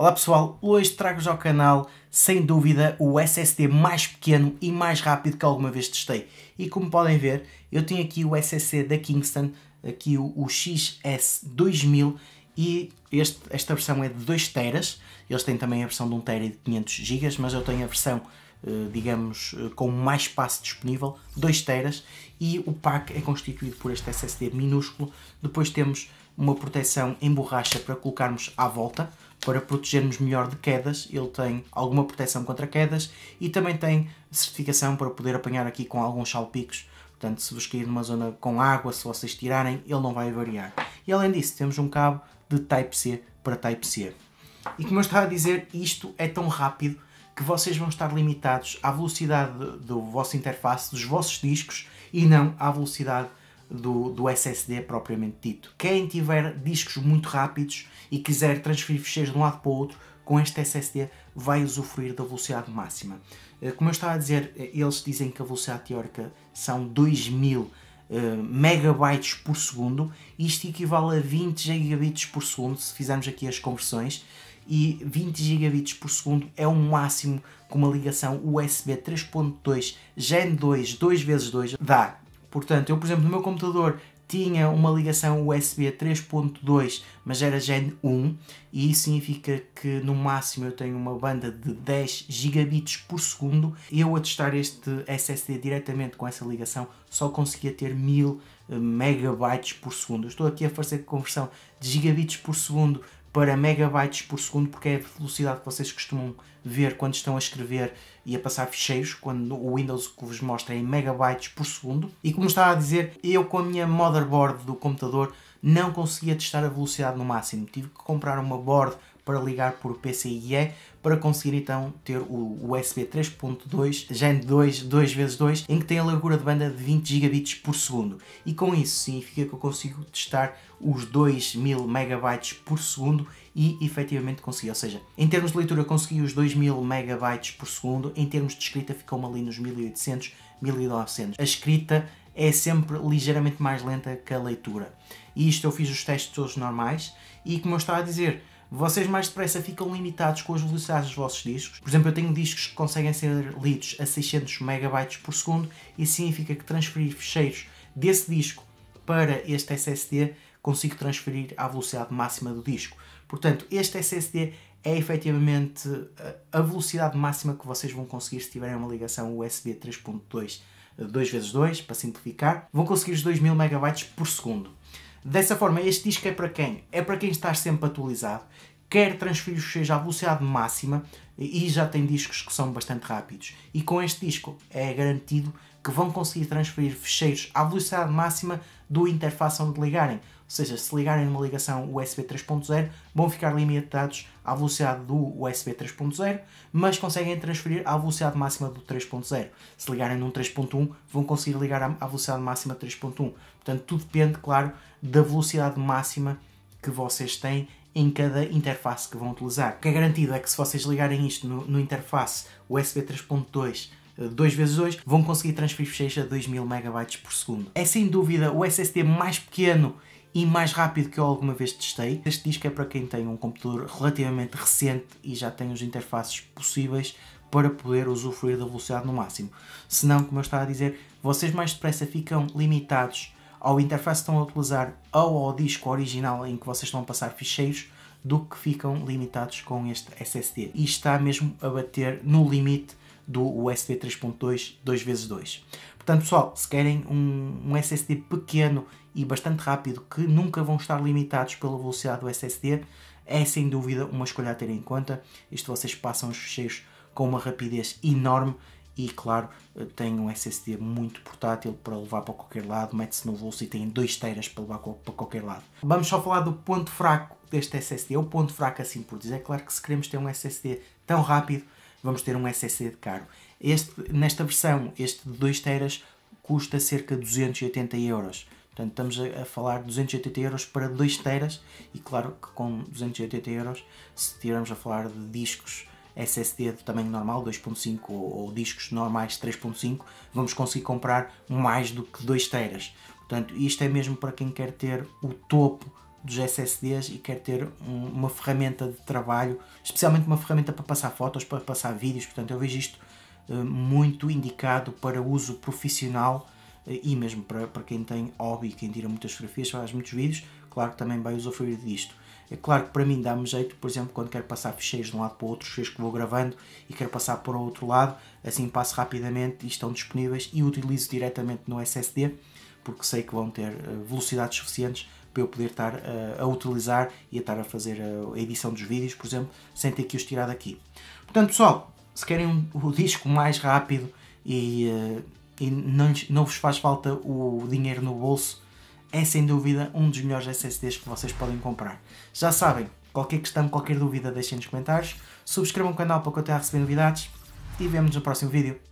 Olá pessoal, hoje trago-vos ao canal, sem dúvida, o SSD mais pequeno e mais rápido que alguma vez testei. E como podem ver, eu tenho aqui o SSD da Kingston, aqui o, o XS2000 e este, esta versão é de 2 teras. Eles têm também a versão de 1 tera e de 500 GB, mas eu tenho a versão, eh, digamos, eh, com mais espaço disponível, 2 teras. E o pack é constituído por este SSD minúsculo. Depois temos uma proteção em borracha para colocarmos à volta, para protegermos melhor de quedas. Ele tem alguma proteção contra quedas e também tem certificação para poder apanhar aqui com alguns salpicos. Portanto, se vos cair numa zona com água, se vocês tirarem, ele não vai variar. E além disso, temos um cabo de Type-C para Type-C. E como eu estava a dizer, isto é tão rápido que vocês vão estar limitados à velocidade do vosso interface, dos vossos discos e não à velocidade do, do SSD é propriamente dito. Quem tiver discos muito rápidos e quiser transferir ficheiros de um lado para o outro, com este SSD vai usufruir da velocidade máxima. Eh, como eu estava a dizer, eh, eles dizem que a velocidade teórica são 2000 eh, megabytes por segundo, isto equivale a 20 gigabits por segundo, se fizermos aqui as conversões, e 20 gigabits por segundo é o máximo que uma ligação USB 3.2 Gen 2 2x2 dá. Portanto, eu, por exemplo, no meu computador tinha uma ligação USB 3.2, mas era Gen 1, e isso significa que no máximo eu tenho uma banda de 10 gigabits por segundo. Eu a testar este SSD diretamente com essa ligação só conseguia ter 1000 megabytes por segundo. Eu estou aqui a fazer conversão de gigabits por segundo para megabytes por segundo, porque é a velocidade que vocês costumam ver quando estão a escrever e a passar ficheiros, quando o Windows que vos mostra é em megabytes por segundo. E como estava a dizer, eu com a minha motherboard do computador não conseguia testar a velocidade no máximo. Tive que comprar uma board para ligar por PCIe para conseguir então ter o USB 3.2 Gen 2 2x2 em que tem a largura de banda de 20 gigabits por segundo e com isso significa que eu consigo testar os 2000 megabytes por segundo e efetivamente consegui, ou seja, em termos de leitura consegui os 2000 megabytes por segundo, em termos de escrita ficou-me ali nos 1800, 1900. A escrita é sempre ligeiramente mais lenta que a leitura. E isto eu fiz os testes todos normais e como eu estava a dizer, vocês mais depressa ficam limitados com as velocidades dos vossos discos. Por exemplo, eu tenho discos que conseguem ser lidos a 600 MB por segundo, isso significa que transferir ficheiros desse disco para este SSD consigo transferir à velocidade máxima do disco. Portanto, este SSD é efetivamente eh, a velocidade máxima que vocês vão conseguir se tiverem uma ligação USB 3.2 2x2, para simplificar, vão conseguir os 2000 MB por segundo. Dessa forma, este disco é para quem? É para quem está sempre atualizado, quer transferir os seus à velocidade máxima e já tem discos que são bastante rápidos. E com este disco é garantido que vão conseguir transferir fecheiros à velocidade máxima do interface onde ligarem seja, se ligarem numa ligação USB 3.0, vão ficar limitados à velocidade do USB 3.0, mas conseguem transferir à velocidade máxima do 3.0. Se ligarem num 3.1, vão conseguir ligar à velocidade máxima 3.1. Portanto, tudo depende, claro, da velocidade máxima que vocês têm em cada interface que vão utilizar. O que é garantido é que se vocês ligarem isto no, no interface USB 3.2 2x2 vão conseguir transferir fecheiros a 2000 MB por segundo. É sem dúvida o SSD mais pequeno e mais rápido que eu alguma vez testei. Este disco é para quem tem um computador relativamente recente e já tem os interfaces possíveis para poder usufruir da velocidade no máximo. Se não, como eu estava a dizer, vocês mais depressa ficam limitados ao interface que estão a utilizar ou ao disco original em que vocês estão a passar ficheiros do que ficam limitados com este SSD. E está mesmo a bater no limite do USB 3.2 2x2. Portanto, pessoal, se querem um, um, SSD pequeno e bastante rápido, que nunca vão estar limitados pela velocidade do SSD, é sem dúvida uma escolha a ter em conta. Isto vocês passam os fecheiros com uma rapidez enorme e, claro, eh, tem um SSD muito portátil para levar para qualquer lado, mete-se no bolso e tem 2 teras para levar para qualquer lado. Vamos só falar do ponto fraco deste SSD, é o ponto fraco assim por dizer. É claro que se queremos ter um SSD tão rápido, vamos ter um SSD caro. Este, nesta versão, este de 2 teras custa cerca de 280 euros. Portanto, estamos a, a falar de 280 euros para 2 teras e claro que com 280 euros, se estivermos a falar de discos SSD de tamanho normal, 2.5 ou, ou, discos normais 3.5, vamos conseguir comprar mais do que 2 teras. Portanto, isto é mesmo para quem quer ter o topo dos SSDs e quer ter um, uma ferramenta de trabalho, especialmente uma ferramenta para passar fotos, para passar vídeos. Portanto, eu vejo isto uh, muito indicado para uso profissional uh, e mesmo para, para quem tem hobby, quem tira muitas fotografias, faz muitos vídeos, claro que também vai usufruir disto. É claro que para mim dá-me jeito, por exemplo, quando quero passar ficheiros de um lado para o outro, ficheiros que vou gravando e quero passar para o outro lado, assim passo rapidamente e estão disponíveis e utilizo diretamente no SSD, porque sei que vão ter eh, velocidades suficientes para eu poder estar a, eh, a utilizar e a estar a fazer eh, a, edição dos vídeos, por exemplo, sem ter que os tirar daqui. Portanto, pessoal, se querem um, o disco mais rápido e, uh, e não, não vos faz falta o dinheiro no bolso, é sem dúvida um dos melhores SSDs que vocês podem comprar. Já sabem, qualquer questão, qualquer dúvida, deixem nos comentários. Subscrevam o canal para continuar a receber novidades e vemos no próximo vídeo.